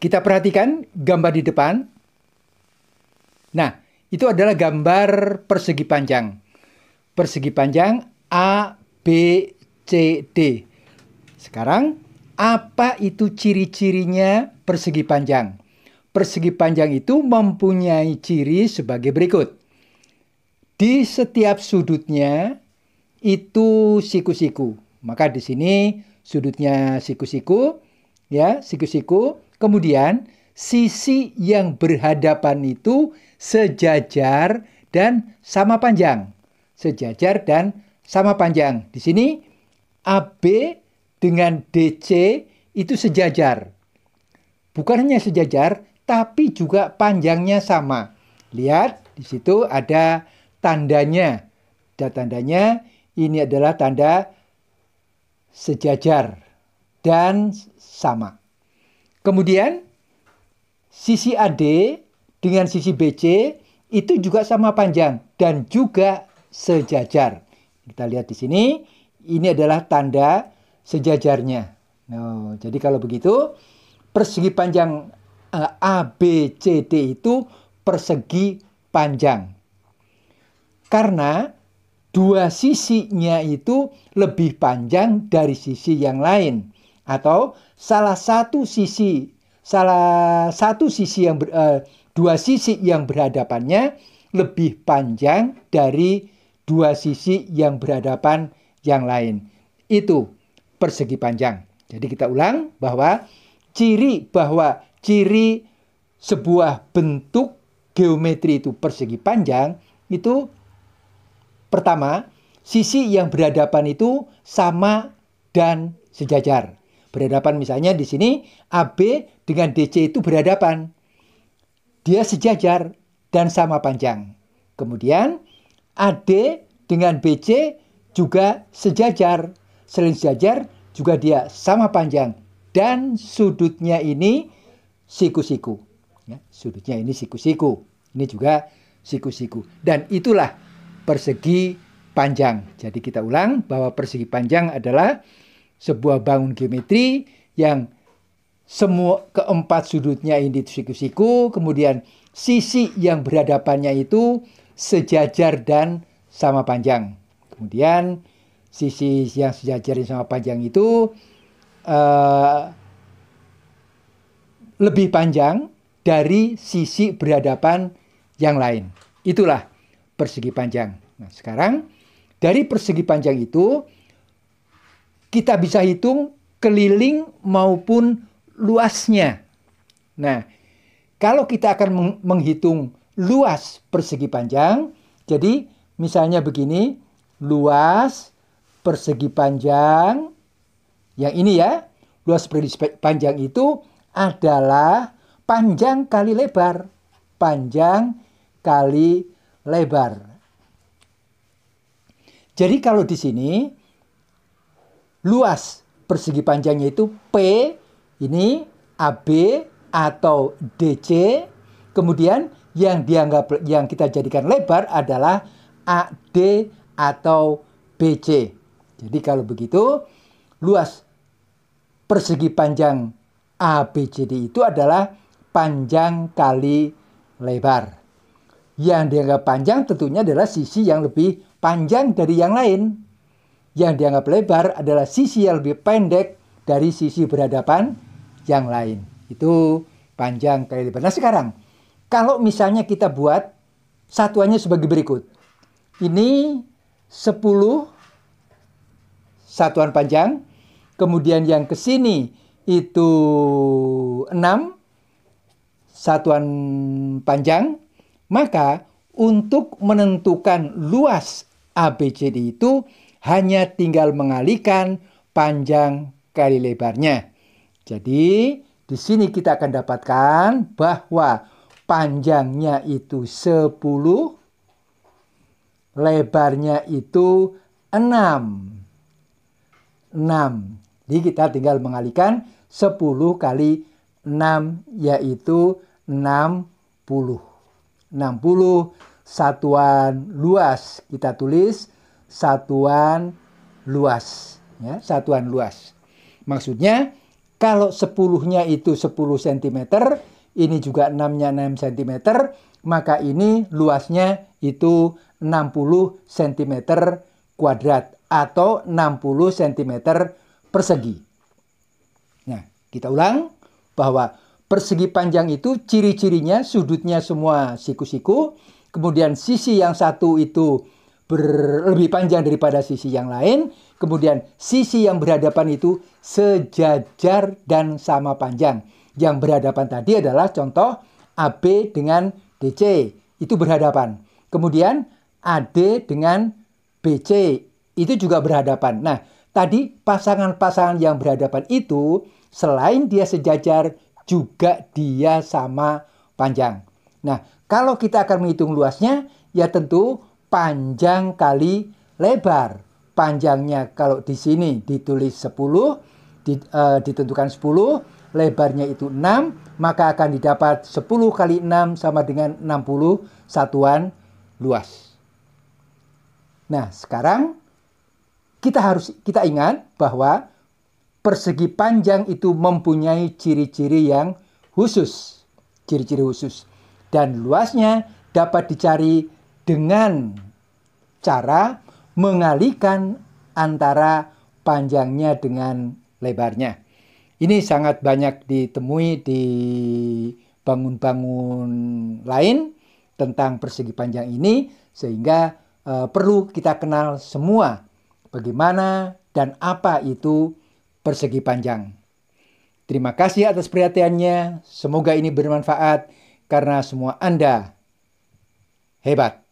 Kita perhatikan gambar di depan. Nah, itu adalah gambar persegi panjang. Persegi panjang A, B, C, D. Sekarang, apa itu ciri-cirinya persegi panjang? Persegi panjang itu mempunyai ciri sebagai berikut. Di setiap sudutnya itu siku-siku. Maka di sini sudutnya siku-siku, ya, siku-siku. Kemudian, sisi yang berhadapan itu sejajar dan sama panjang. Sejajar dan sama panjang. Di sini AB dengan DC itu sejajar. Bukan hanya sejajar, tapi juga panjangnya sama. Lihat, di situ ada tandanya. Ada tandanya, ini adalah tanda sejajar dan sama. Kemudian sisi AD dengan sisi BC itu juga sama panjang dan juga sejajar. Kita lihat di sini, ini adalah tanda sejajarnya. No, nah, jadi kalau begitu, persegi panjang eh, ABCD itu persegi panjang. Karena dua sisinya itu lebih panjang dari sisi yang lain atau salah satu sisi salah satu sisi yang ber, uh, dua sisi yang berhadapannya lebih panjang dari dua sisi yang berhadapan yang lain. Itu persegi panjang. Jadi kita ulang bahwa ciri bahwa ciri sebuah bentuk geometri itu persegi panjang itu pertama sisi yang berhadapan itu sama dan sejajar berhadapan misalnya di sini AB dengan DC itu berhadapan. Dia sejajar dan sama panjang. Kemudian AD dengan BC juga sejajar. Selain sejajar juga dia sama panjang dan sudutnya ini siku-siku. Ya, sudutnya ini siku-siku. Ini juga siku-siku. Dan itulah persegi panjang. Jadi kita ulang bahwa persegi panjang adalah sebuah bangun geometri yang semua keempat sudutnya ini siku-siku, kemudian sisi yang berhadapannya itu sejajar dan sama panjang. Kemudian sisi yang sejajar dan sama panjang itu uh, lebih panjang dari sisi berhadapan yang lain. Itulah persegi panjang. Nah, sekarang dari persegi panjang itu kita bisa hitung keliling maupun luasnya. Nah, kalau kita akan menghitung luas persegi panjang, jadi misalnya begini, luas persegi panjang, yang ini ya, luas persegi panjang itu adalah panjang kali lebar. Panjang kali lebar. Jadi kalau di sini luas persegi panjangnya itu P ini AB atau DC kemudian yang dianggap yang kita jadikan lebar adalah AD atau BC. Jadi kalau begitu luas persegi panjang ABCD itu adalah panjang kali lebar. Yang dianggap panjang tentunya adalah sisi yang lebih panjang dari yang lain yang dianggap lebar adalah sisi yang lebih pendek dari sisi berhadapan yang lain. Itu panjang kali lebar. Nah sekarang, kalau misalnya kita buat satuannya sebagai berikut. Ini 10 satuan panjang, kemudian yang ke sini itu 6 satuan panjang, maka untuk menentukan luas ABCD itu hanya tinggal mengalihkan panjang kali lebarnya. Jadi, di sini kita akan dapatkan bahwa panjangnya itu 10, lebarnya itu 6. 6. Jadi kita tinggal mengalihkan 10 kali 6 yaitu 60. 60 satuan luas kita tulis 60 satuan luas. Ya, satuan luas. Maksudnya, kalau sepuluhnya itu 10 cm, ini juga 6-nya 6 cm, maka ini luasnya itu 60 cm kuadrat atau 60 cm persegi. Nah, kita ulang bahwa persegi panjang itu ciri-cirinya sudutnya semua siku-siku, kemudian sisi yang satu itu lebih panjang daripada sisi yang lain. Kemudian sisi yang berhadapan itu sejajar dan sama panjang. Yang berhadapan tadi adalah contoh AB dengan DC. Itu berhadapan. Kemudian AD dengan BC. Itu juga berhadapan. Nah, tadi pasangan-pasangan yang berhadapan itu selain dia sejajar juga dia sama panjang. Nah, kalau kita akan menghitung luasnya, ya tentu panjang kali lebar. Panjangnya kalau di sini ditulis 10, di, uh, ditentukan 10, lebarnya itu 6, maka akan didapat 10 kali 6 sama dengan 60 satuan luas. Nah, sekarang kita harus kita ingat bahwa persegi panjang itu mempunyai ciri-ciri yang khusus, ciri-ciri khusus. Dan luasnya dapat dicari dengan cara mengalihkan antara panjangnya dengan lebarnya. Ini sangat banyak ditemui di bangun-bangun lain tentang persegi panjang ini sehingga e, perlu kita kenal semua bagaimana dan apa itu persegi panjang. Terima kasih atas perhatiannya. Semoga ini bermanfaat karena semua Anda hebat.